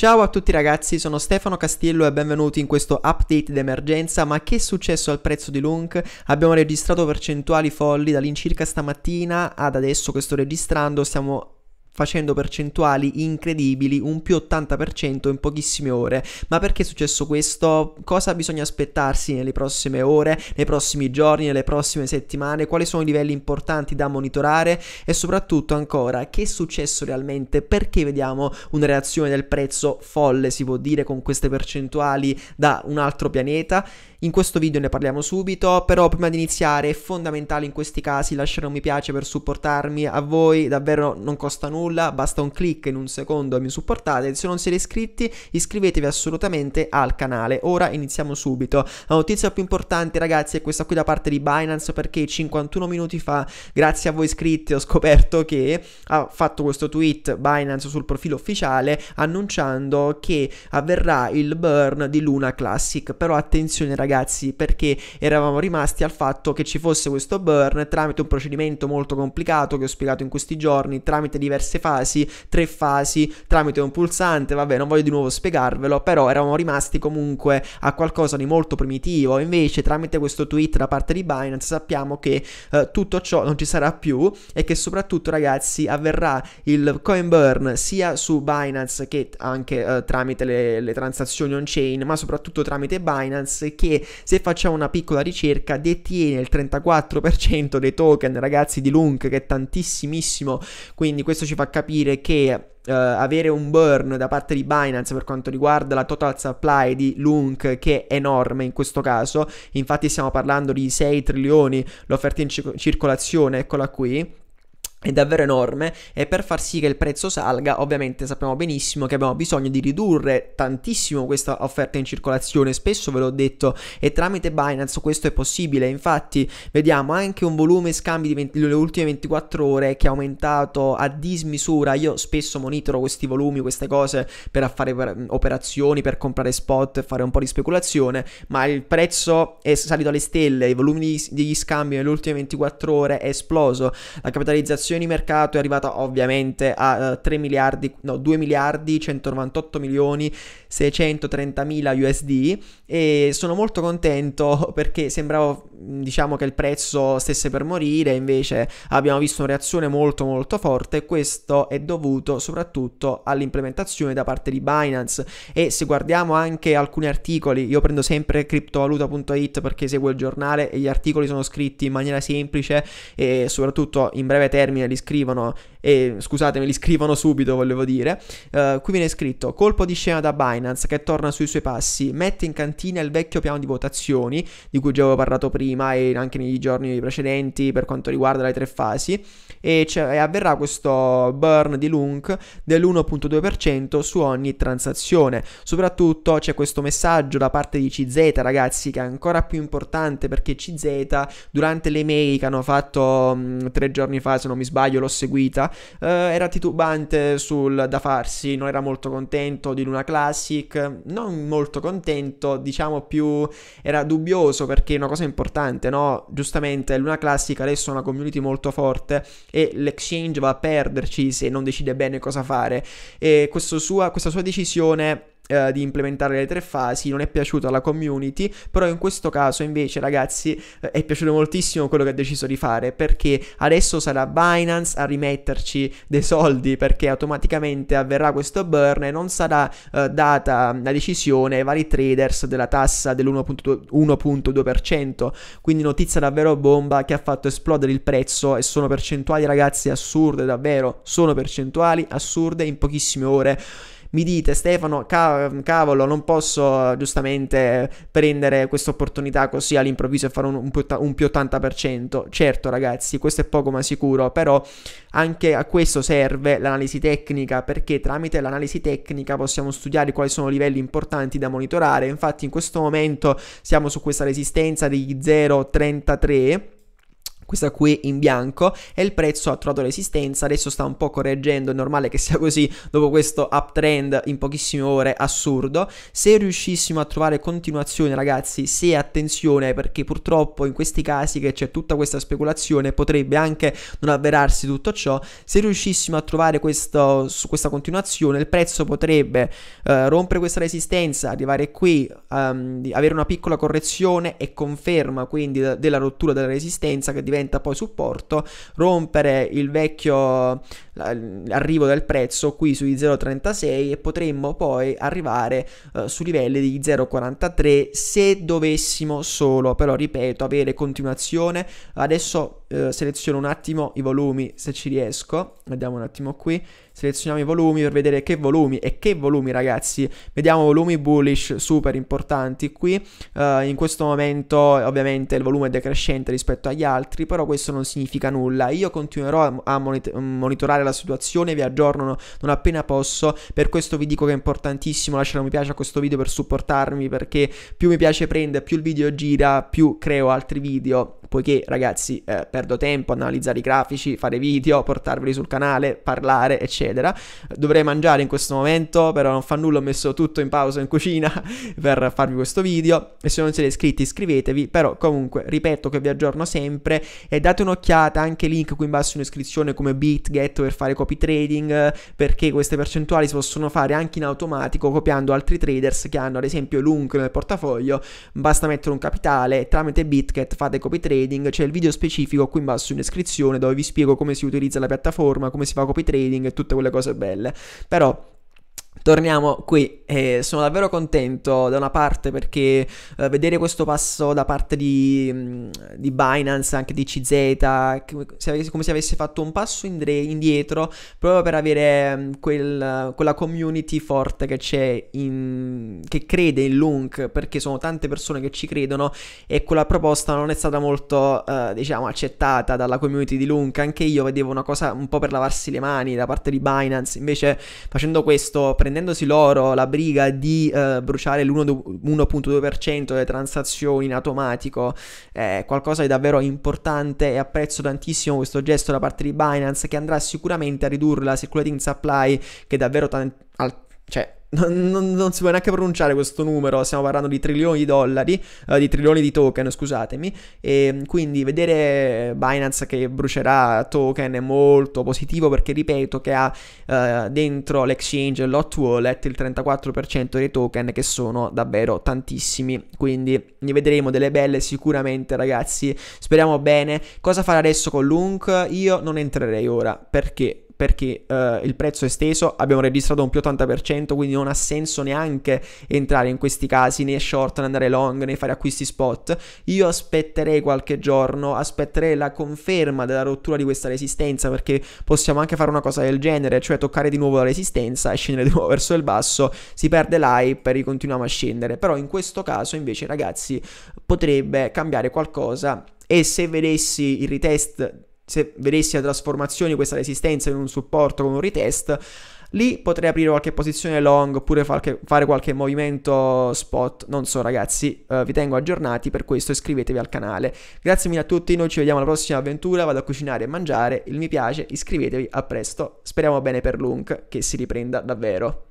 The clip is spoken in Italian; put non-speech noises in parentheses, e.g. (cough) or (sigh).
Ciao a tutti ragazzi, sono Stefano Castillo e benvenuti in questo update d'emergenza ma che è successo al prezzo di Lunk? Abbiamo registrato percentuali folli dall'incirca stamattina ad adesso che sto registrando, siamo facendo percentuali incredibili, un più 80% in pochissime ore. Ma perché è successo questo? Cosa bisogna aspettarsi nelle prossime ore, nei prossimi giorni, nelle prossime settimane? Quali sono i livelli importanti da monitorare? E soprattutto ancora, che è successo realmente? Perché vediamo una reazione del prezzo folle, si può dire, con queste percentuali da un altro pianeta? In questo video ne parliamo subito, però prima di iniziare è fondamentale in questi casi lasciare un mi piace per supportarmi, a voi davvero non costa nulla, basta un clic in un secondo e mi supportate, se non siete iscritti iscrivetevi assolutamente al canale. Ora iniziamo subito. La notizia più importante ragazzi è questa qui da parte di Binance perché 51 minuti fa, grazie a voi iscritti, ho scoperto che ha fatto questo tweet Binance sul profilo ufficiale annunciando che avverrà il burn di Luna Classic. Però attenzione ragazzi ragazzi, perché eravamo rimasti al fatto che ci fosse questo burn tramite un procedimento molto complicato che ho spiegato in questi giorni, tramite diverse fasi, tre fasi, tramite un pulsante, vabbè, non voglio di nuovo spiegarvelo, però eravamo rimasti comunque a qualcosa di molto primitivo. Invece, tramite questo tweet da parte di Binance sappiamo che eh, tutto ciò non ci sarà più e che soprattutto, ragazzi, avverrà il coin burn sia su Binance che anche eh, tramite le, le transazioni on chain, ma soprattutto tramite Binance che se facciamo una piccola ricerca detiene il 34% dei token ragazzi di Lunk che è tantissimissimo quindi questo ci fa capire che Uh, avere un burn da parte di Binance per quanto riguarda la total supply di Lunk che è enorme in questo caso, infatti stiamo parlando di 6 trilioni l'offerta in circolazione, eccola qui è davvero enorme e per far sì che il prezzo salga ovviamente sappiamo benissimo che abbiamo bisogno di ridurre tantissimo questa offerta in circolazione spesso ve l'ho detto e tramite Binance questo è possibile infatti vediamo anche un volume scambi delle ultime 24 ore che è aumentato a dismisura io spesso monitoro questi volumi queste cose per fare operazioni per comprare spot e fare un po' di speculazione ma il prezzo è salito alle stelle i volumi degli scambi nelle ultime 24 ore è esploso la capitalizzazione valutazione di mercato è arrivata ovviamente a uh, eh, 3 miliardi, no, 2 miliardi 198 milioni 630 mila USD e sono molto contento (laughs) perché sembrava mm, diciamo che il prezzo stesse per morire, invece abbiamo visto una reazione molto molto forte e questo è dovuto soprattutto all'implementazione da parte di Binance e se guardiamo anche alcuni articoli, io prendo sempre criptovaluta.it perché seguo il giornale e gli articoli sono scritti in maniera semplice e soprattutto in breve termine termine, li scrivono, e scusatemi, li scrivono subito, volevo dire. Uh, qui viene scritto: colpo di scena da Binance che torna sui suoi passi, mette in cantina il vecchio piano di votazioni di cui già avevo parlato prima e anche nei giorni precedenti per quanto riguarda le tre fasi. E, cioè, avverrà questo burn di Lunk dell'1.2% su ogni transazione. Soprattutto c'è questo messaggio da parte di CZ, ragazzi, che è ancora più importante perché CZ durante le mail che hanno fatto mh, mm, tre giorni fa, se non mi sbaglio l'ho seguita, eh, era titubante sul da farsi, non era molto contento di Luna Classic, non molto contento, diciamo più era dubbioso perché una cosa importante, no? Giustamente Luna Classic adesso è una community molto forte e l'exchange va a perderci se non decide bene cosa fare e sua, questa sua decisione eh, di implementare le tre fasi, non è piaciuto alla community, però in questo caso invece ragazzi eh, è piaciuto moltissimo quello che ha deciso di fare perché adesso sarà Binance a rimetterci dei soldi perché automaticamente avverrà questo burn e non sarà eh, data la decisione ai vari traders della tassa dell'1.2%, quindi notizia davvero bomba che ha fatto esplodere il prezzo e sono percentuali ragazzi assurde davvero, sono percentuali assurde in pochissime ore mi dite Stefano, cav- cavolo, non posso giustamente prendere questa opportunità così all'improvviso e fare un, un, un più 80%. Certo ragazzi, questo è poco ma sicuro, però anche a questo serve l'analisi tecnica perché tramite l'analisi tecnica possiamo studiare quali sono i livelli importanti da monitorare. Infatti in questo momento siamo su questa resistenza degli 0,33 questa qui in bianco e il prezzo ha trovato resistenza, adesso sta un po' correggendo, è normale che sia così dopo questo uptrend in pochissime ore assurdo. Se riuscissimo a trovare continuazione ragazzi, se attenzione perché purtroppo in questi casi che c'è tutta questa speculazione potrebbe anche non avverarsi tutto ciò, se riuscissimo a trovare questo, su questa continuazione il prezzo potrebbe eh, rompere questa resistenza, arrivare qui, um, avere una piccola correzione e conferma quindi della rottura della resistenza che diventa diventa poi supporto, rompere il vecchio arrivo del prezzo qui sui 0,36 e potremmo poi arrivare eh, su livelli di 0,43 se dovessimo solo, però ripeto, avere continuazione. Adesso eh, seleziono un attimo i volumi se ci riesco. Vediamo un attimo qui. Selezioniamo i volumi per vedere che volumi e che volumi ragazzi. Vediamo volumi bullish super importanti qui. Eh, in questo momento ovviamente il volume è decrescente rispetto agli altri, però questo non significa nulla. Io continuerò a, monit monitorare la situazione, vi aggiorno non appena posso. Per questo vi dico che è importantissimo lasciare un mi piace a questo video per supportarmi perché più mi piace prende, più il video gira, più creo altri video poiché ragazzi eh, perdo tempo a analizzare i grafici, fare video, portarveli sul canale, parlare, eccetera. Dovrei mangiare in questo momento, però non fa nulla, ho messo tutto in pausa in cucina (laughs) per farvi questo video e se non siete iscritti iscrivetevi, però comunque ripeto che vi aggiorno sempre e date un'occhiata anche link qui in basso in descrizione come BitGet per fare copy trading perché queste percentuali si possono fare anche in automatico copiando altri traders che hanno ad esempio l'UNC nel portafoglio, basta mettere un capitale tramite BitGet fate copy trading trading, c'è il video specifico qui in basso in descrizione dove vi spiego come si utilizza la piattaforma, come si fa copy trading e tutte quelle cose belle. Però Torniamo qui eh, sono davvero contento da una parte perché eh, vedere questo passo da parte di, mm, di Binance, anche di CZ, come se avesse fatto un passo indietro proprio per avere mm, quel, quella community forte che c'è, in, che crede in Lunk, perché sono tante persone che ci credono e quella proposta non è stata molto, eh, diciamo, accettata dalla community di Lunk. Anche io vedevo una cosa un po' per lavarsi le mani da parte di Binance, invece facendo questo prendiamo prendendosi loro la briga di eh, bruciare l'1.2% delle transazioni in automatico, è qualcosa di davvero importante e apprezzo tantissimo questo gesto da parte di Binance che andrà sicuramente a ridurre la circulating supply che è davvero tan- al- cioè, non, non, non, si può neanche pronunciare questo numero, stiamo parlando di trilioni di dollari, eh, di trilioni di token, scusatemi, e ehm, quindi vedere Binance che brucerà token è molto positivo perché ripeto che ha eh, dentro l'exchange Lot Wallet il 34% dei token che sono davvero tantissimi, quindi ne vedremo delle belle sicuramente ragazzi, speriamo bene. Cosa fare adesso con Lunk? Io non entrerei ora perché perché uh, il prezzo è steso, abbiamo registrato un più 80%, quindi non ha senso neanche entrare in questi casi né short, né andare long, né fare acquisti spot. Io aspetterei qualche giorno, aspetterei la conferma della rottura di questa resistenza perché possiamo anche fare una cosa del genere, cioè toccare di nuovo la resistenza e scendere di nuovo (laughs) verso il basso, si perde l'hype e continuiamo a scendere. Però in questo caso invece ragazzi potrebbe cambiare qualcosa e se vedessi il retest se vedessi la trasformazione di questa resistenza in un supporto con un retest, lì potrei aprire qualche posizione long oppure fare qualche movimento spot. Non so, ragazzi, eh, vi tengo aggiornati per questo iscrivetevi al canale. Grazie mille a tutti, noi ci vediamo alla prossima avventura. Vado a cucinare e mangiare. Il mi piace, iscrivetevi, a presto. Speriamo bene per Lunk che si riprenda davvero.